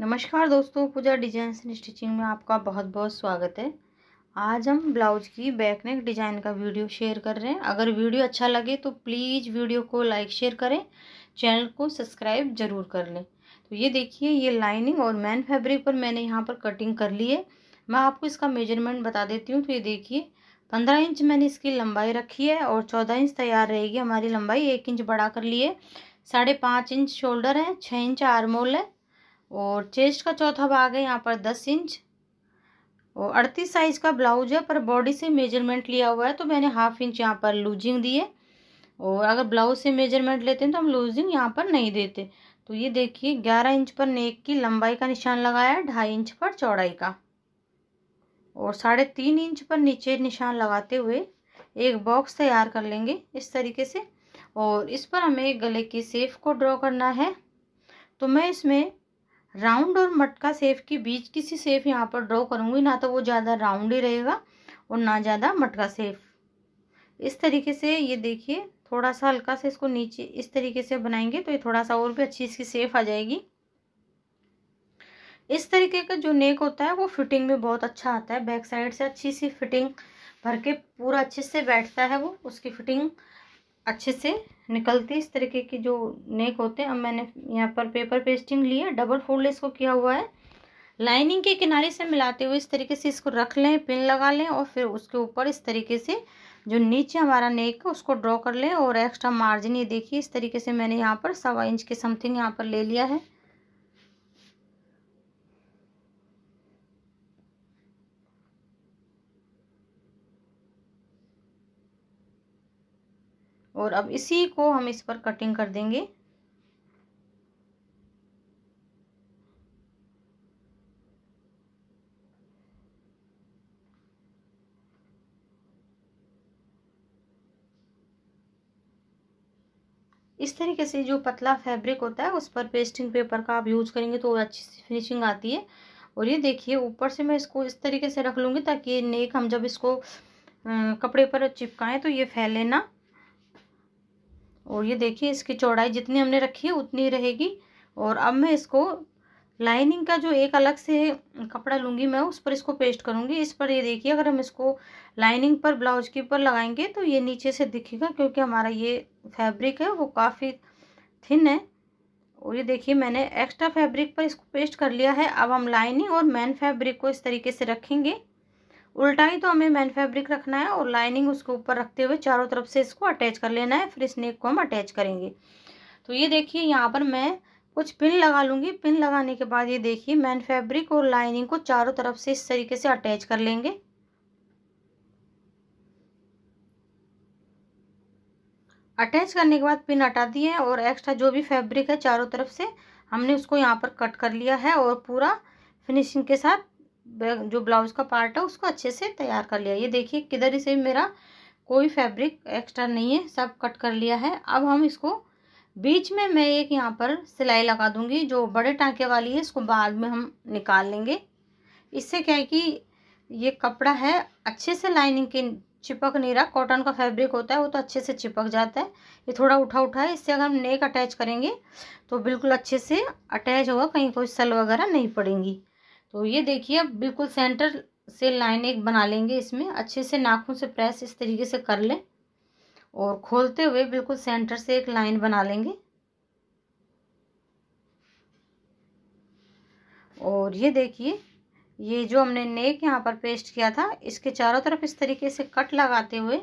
नमस्कार दोस्तों पूजा designs and stitching में आपका बहुत बहुत स्वागत है आज हम ब्लाउज की बैक नेक डिज़ाइन का वीडियो शेयर कर रहे हैं अगर वीडियो अच्छा लगे तो प्लीज़ वीडियो को लाइक शेयर करें चैनल को सब्सक्राइब ज़रूर कर लें तो ये देखिए ये लाइनिंग और मैन फैब्रिक पर मैंने यहाँ पर कटिंग कर ली है मैं आपको इसका मेजरमेंट बता देती हूँ तो ये देखिए पंद्रह इंच मैंने इसकी लंबाई रखी है और चौदह इंच तैयार रहेगी हमारी लंबाई एक इंच बढ़ा कर लिए साढ़े पाँच इंच शोल्डर है छः इंच आरमोल है और चेस्ट का चौथा भाग है यहाँ पर दस इंच और अड़तीस साइज़ का ब्लाउज है पर बॉडी से मेजरमेंट लिया हुआ है तो मैंने हाफ इंच यहाँ पर लूजिंग दी है और अगर ब्लाउज से मेजरमेंट लेते हैं तो हम लूजिंग यहाँ पर नहीं देते तो ये देखिए ग्यारह इंच पर नेक की लंबाई का निशान लगाया है ढाई इंच पर चौड़ाई का और साढ़े तीन इंच पर नीचे निशान लगाते हुए एक बॉक्स तैयार कर लेंगे इस तरीके से और इस पर हमें गले की सेफ को ड्रॉ करना है तो मैं इसमें राउंड और मटका सेफ के बीच किसी सेफ यहाँ पर ड्रॉ करूँगी ना तो वो ज़्यादा राउंड ही रहेगा और ना ज़्यादा मटका सेफ इस तरीके से ये देखिए थोड़ा सा हल्का से इसको नीचे इस तरीके से बनाएंगे तो ये थोड़ा सा और भी अच्छी इसकी सेफ आ जाएगी इस तरीके का जो नेक होता है वो फिटिंग में बहुत अच्छा आता है बैक साइड से अच्छी सी फिटिंग भर के पूरा अच्छे से बैठता है वो उसकी फिटिंग अच्छे से निकलती इस तरीके की जो नेक होते हैं अब मैंने यहाँ पर पेपर पेस्टिंग लिया डबल फोल्ड इसको किया हुआ है लाइनिंग के किनारे से मिलाते हुए इस तरीके से इसको रख लें पिन लगा लें और फिर उसके ऊपर इस तरीके से जो नीचे हमारा नेक है उसको ड्रॉ कर लें और एक्स्ट्रा मार्जिन ये देखिए इस तरीके से मैंने यहाँ पर सवा इंच के समथिंग यहाँ पर ले लिया है और अब इसी को हम इस पर कटिंग कर देंगे इस तरीके से जो पतला फैब्रिक होता है उस पर पेस्टिंग पेपर का आप यूज़ करेंगे तो अच्छी सी फिनिशिंग आती है और ये देखिए ऊपर से मैं इसको इस तरीके से रख लूंगी ताकि नेक हम जब इसको कपड़े पर चिपकाएं तो ये फैले ना और ये देखिए इसकी चौड़ाई जितनी हमने रखी है उतनी रहेगी और अब मैं इसको लाइनिंग का जो एक अलग से कपड़ा लूँगी मैं उस पर इसको पेस्ट करूँगी इस पर ये देखिए अगर हम इसको लाइनिंग पर ब्लाउज के ऊपर लगाएंगे तो ये नीचे से दिखेगा क्योंकि हमारा ये फैब्रिक है वो काफ़ी थिन है और ये देखिए मैंने एक्स्ट्रा फैब्रिक पर इसको पेस्ट कर लिया है अब हम लाइनिंग और मैन फैब्रिक को इस तरीके से रखेंगे उल्टा ही तो हमें मैन फैब्रिक रखना है और लाइनिंग उसके ऊपर रखते हुए चारों तरफ से इसको अटैच कर लेना है फिर स्नेक को हम अटैच करेंगे तो ये देखिए यहाँ पर मैं कुछ पिन लगा लूँगी पिन लगाने के बाद ये देखिए मैन फैब्रिक और लाइनिंग को चारों तरफ से इस तरीके से अटैच कर लेंगे अटैच करने के बाद पिन हटा दिए हैं और एक्स्ट्रा जो भी फैब्रिक है चारों तरफ से हमने उसको यहाँ पर कट कर लिया है और पूरा फिनिशिंग के साथ जो ब्लाउज का पार्ट है उसको अच्छे से तैयार कर लिया ये देखिए किधर से मेरा कोई फैब्रिक एक्स्ट्रा नहीं है सब कट कर लिया है अब हम इसको बीच में मैं एक यहाँ पर सिलाई लगा दूँगी जो बड़े टाँके वाली है इसको बाद में हम निकाल लेंगे इससे क्या है कि ये कपड़ा है अच्छे से लाइनिंग के चिपक नहीं रहा कॉटन का फैब्रिक होता है वो तो अच्छे से चिपक जाता है ये थोड़ा उठा उठा है इससे अगर हम नेक अटैच करेंगे तो बिल्कुल अच्छे से अटैच होगा कहीं कोई सल वगैरह नहीं पड़ेंगी तो ये देखिए अब बिल्कुल सेंटर से लाइन एक बना लेंगे इसमें अच्छे से नाखून से प्रेस इस तरीके से कर लें और खोलते हुए बिल्कुल सेंटर से एक लाइन बना लेंगे और ये देखिए ये जो हमने नेक यहाँ पर पेस्ट किया था इसके चारों तरफ इस तरीके से कट लगाते हुए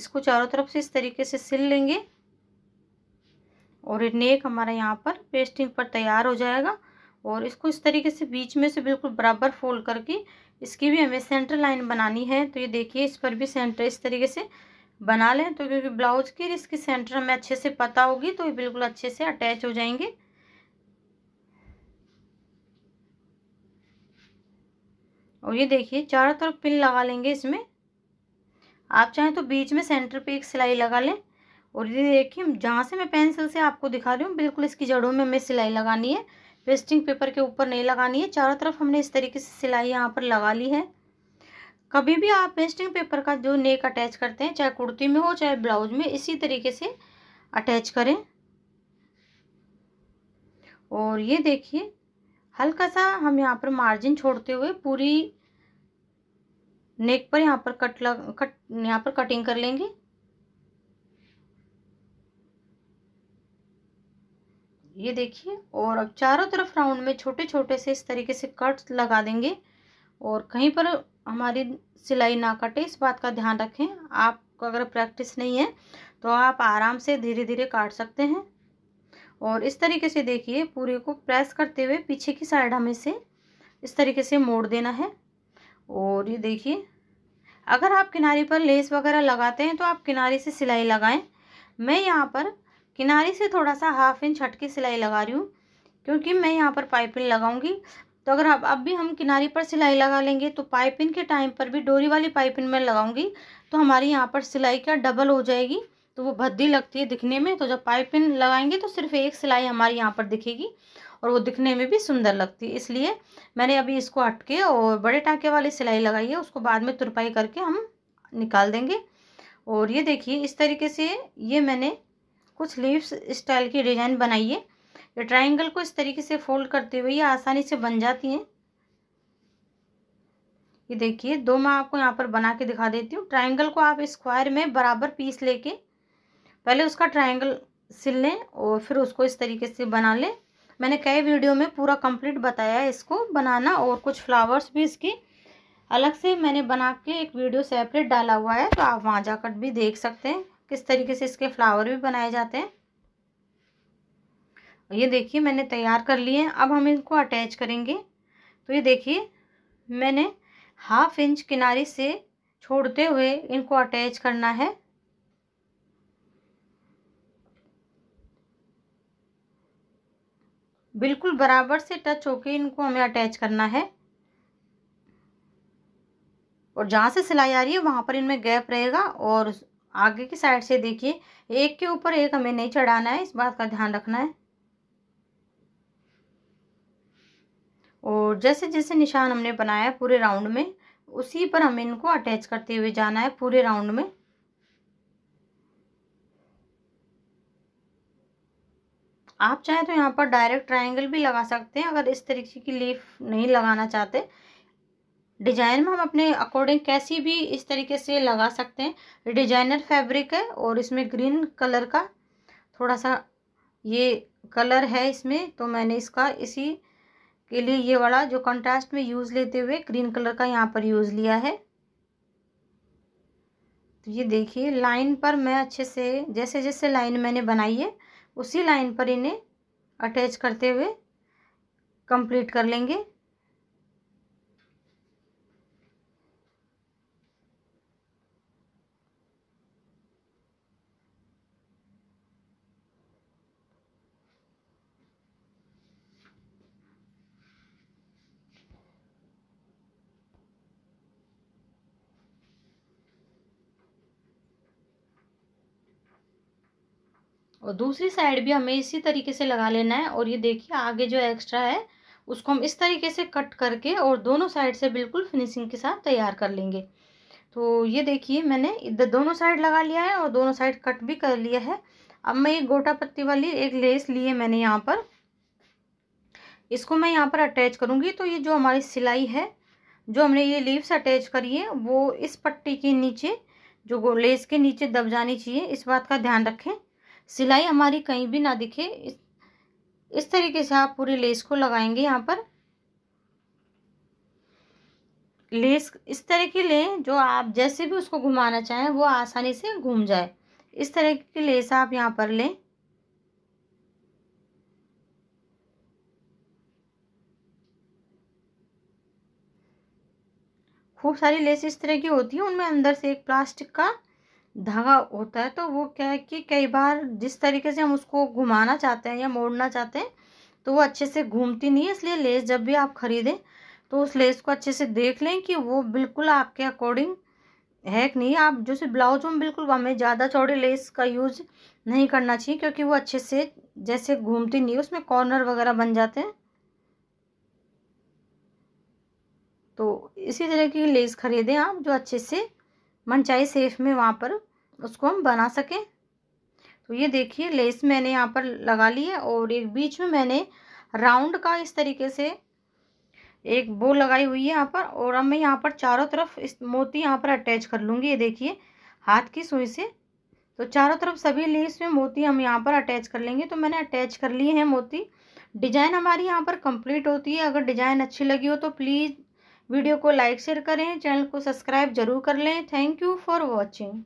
इसको चारों तरफ से इस तरीके से सिल लेंगे और ये नेक हमारा यहाँ पर पेस्टिंग पर तैयार हो जाएगा और इसको इस तरीके से बीच में से बिल्कुल बराबर फोल्ड करके इसकी भी हमें सेंटर लाइन बनानी है तो ये देखिए इस पर भी सेंटर इस तरीके से बना लें तो क्योंकि ब्लाउज की इसकी सेंटर हमें अच्छे से पता होगी तो ये बिल्कुल अच्छे से अटैच हो जाएंगे और ये देखिए चारों तरफ पिन लगा लेंगे इसमें आप चाहें तो बीच में सेंटर पे एक सिलाई लगा लें और ये देखिए जहाँ से मैं पेंसिल से आपको दिखा रही हूँ बिल्कुल इसकी जड़ों में हमें सिलाई लगानी है वेस्टिंग पेपर के ऊपर नहीं लगानी है चारों तरफ हमने इस तरीके से सिलाई यहाँ पर लगा ली है कभी भी आप वेस्टिंग पेपर का जो नेक अटैच करते हैं चाहे कुर्ती में हो चाहे ब्लाउज में इसी तरीके से अटैच करें और ये देखिए हल्का सा हम यहाँ पर मार्जिन छोड़ते हुए पूरी नेक पर यहाँ पर कट लग कट यहाँ पर कटिंग कर लेंगे ये देखिए और अब चारों तरफ राउंड में छोटे छोटे से इस तरीके से कट लगा देंगे और कहीं पर हमारी सिलाई ना कटे इस बात का ध्यान रखें आप अगर प्रैक्टिस नहीं है तो आप आराम से धीरे धीरे काट सकते हैं और इस तरीके से देखिए पूरे को प्रेस करते हुए पीछे की साइड हमें से इस तरीके से मोड़ देना है और ये देखिए अगर आप किनारे पर लेस वगैरह लगाते हैं तो आप किनारे से सिलाई लगाएं मैं यहाँ पर किनारे से थोड़ा सा हाफ इंच हटके सिलाई लगा रही हूँ क्योंकि मैं यहाँ पर पाइपिंग लगाऊंगी तो अगर अब अब भी हम किनारे पर सिलाई लगा लेंगे तो पाइपिंग के टाइम पर भी डोरी वाली पाइपिंग में लगाऊंगी तो हमारी यहाँ पर सिलाई क्या डबल हो जाएगी तो वो भद्दी लगती है दिखने में तो जब पाइपिंग लगाएंगे तो सिर्फ एक सिलाई हमारी यहाँ पर दिखेगी और वो दिखने में भी सुंदर लगती है इसलिए मैंने अभी इसको हटके और बड़े टाँके वाली सिलाई लगाई है उसको बाद में तुरपाई करके हम निकाल देंगे और ये देखिए इस तरीके से ये मैंने कुछ लीव्स स्टाइल की डिजाइन बनाइए ये ट्राइंगल को इस तरीके से फोल्ड करते हुए ये आसानी से बन जाती हैं ये देखिए दो मैं आपको यहाँ पर बना के दिखा देती हूँ ट्राइंगल को आप स्क्वायर में बराबर पीस लेके पहले उसका ट्राइंगल सिल लें और फिर उसको इस तरीके से बना लें मैंने कई वीडियो में पूरा कंप्लीट बताया है इसको बनाना और कुछ फ्लावर्स भी इसकी अलग से मैंने बना के एक वीडियो सेपरेट डाला हुआ है तो आप वहाँ जाकर भी देख सकते हैं किस तरीके से इसके फ्लावर भी बनाए जाते हैं ये देखिए मैंने तैयार कर लिए अब हम इनको अटैच करेंगे तो ये देखिए मैंने हाफ इंच किनारे से छोड़ते हुए इनको अटैच करना है बिल्कुल बराबर से टच होके इनको हमें अटैच करना है और जहाँ से सिलाई आ रही है वहाँ पर इनमें गैप रहेगा और आगे की साइड से देखिए एक के ऊपर एक हमें नहीं चढ़ाना है इस बात का ध्यान रखना है और जैसे जैसे निशान हमने बनाया है पूरे राउंड में उसी पर हमें इनको अटैच करते हुए जाना है पूरे राउंड में आप चाहें तो यहाँ पर डायरेक्ट ट्रायंगल भी लगा सकते हैं अगर इस तरीके की लीफ नहीं लगाना चाहते डिजाइन में हम अपने अकॉर्डिंग कैसी भी इस तरीके से लगा सकते हैं डिजाइनर फैब्रिक है और इसमें ग्रीन कलर का थोड़ा सा ये कलर है इसमें तो मैंने इसका इसी के लिए ये वाला जो कंट्रास्ट में यूज़ लेते हुए ग्रीन कलर का यहाँ पर यूज़ लिया है तो ये देखिए लाइन पर मैं अच्छे से जैसे जैसे लाइन मैंने बनाई है उसी लाइन पर इन्हें अटैच करते हुए कंप्लीट कर लेंगे और दूसरी साइड भी हमें इसी तरीके से लगा लेना है और ये देखिए आगे जो एक्स्ट्रा है उसको हम इस तरीके से कट करके और दोनों साइड से बिल्कुल फिनिशिंग के साथ तैयार कर लेंगे तो ये देखिए मैंने इधर दोनों साइड लगा लिया है और दोनों साइड कट भी कर लिया है अब मैं ये गोटा पत्ती वाली एक लेस ली है मैंने यहाँ पर इसको मैं यहाँ पर अटैच करूँगी तो ये जो हमारी सिलाई है जो हमने ये लीव्स अटैच करी है वो इस पट्टी के नीचे जो लेस के नीचे दब जानी चाहिए इस बात का ध्यान रखें सिलाई हमारी कहीं भी ना दिखे इस, तरीके से आप पूरी लेस को लगाएंगे यहाँ पर लेस इस तरह की लें जो आप जैसे भी उसको घुमाना चाहें वो आसानी से घूम जाए इस तरह की लेस आप यहाँ पर लें खूब सारी लेस इस तरह की होती है उनमें अंदर से एक प्लास्टिक का धागा होता है तो वो क्या है कि कई बार जिस तरीके से हम उसको घुमाना चाहते हैं या मोड़ना चाहते हैं तो वो अच्छे से घूमती नहीं है इसलिए लेस जब भी आप ख़रीदें तो उस लेस को अच्छे से देख लें कि वो बिल्कुल आपके अकॉर्डिंग है कि नहीं आप जैसे ब्लाउज में बिल्कुल हमें ज़्यादा चौड़ी लेस का यूज़ नहीं करना चाहिए क्योंकि वो अच्छे से जैसे घूमती नहीं उसमें कॉर्नर वगैरह बन जाते हैं तो इसी तरह की लेस ख़रीदें आप जो अच्छे से मनचाही सेफ में वहाँ पर उसको हम बना सकें तो ये देखिए लेस मैंने यहाँ पर लगा ली है और एक बीच में मैंने राउंड का इस तरीके से एक बो लगाई हुई है यहाँ पर और अब मैं यहाँ पर चारों तरफ इस मोती यहाँ पर अटैच कर लूँगी ये देखिए हाथ की सुई से तो चारों तरफ सभी लेस में मोती हम यहाँ पर अटैच कर लेंगे तो मैंने अटैच कर लिए हैं मोती डिजाइन हमारी यहाँ पर कंप्लीट होती है अगर डिजाइन अच्छी लगी हो तो प्लीज़ वीडियो को लाइक शेयर करें चैनल को सब्सक्राइब जरूर कर लें थैंक यू फॉर वॉचिंग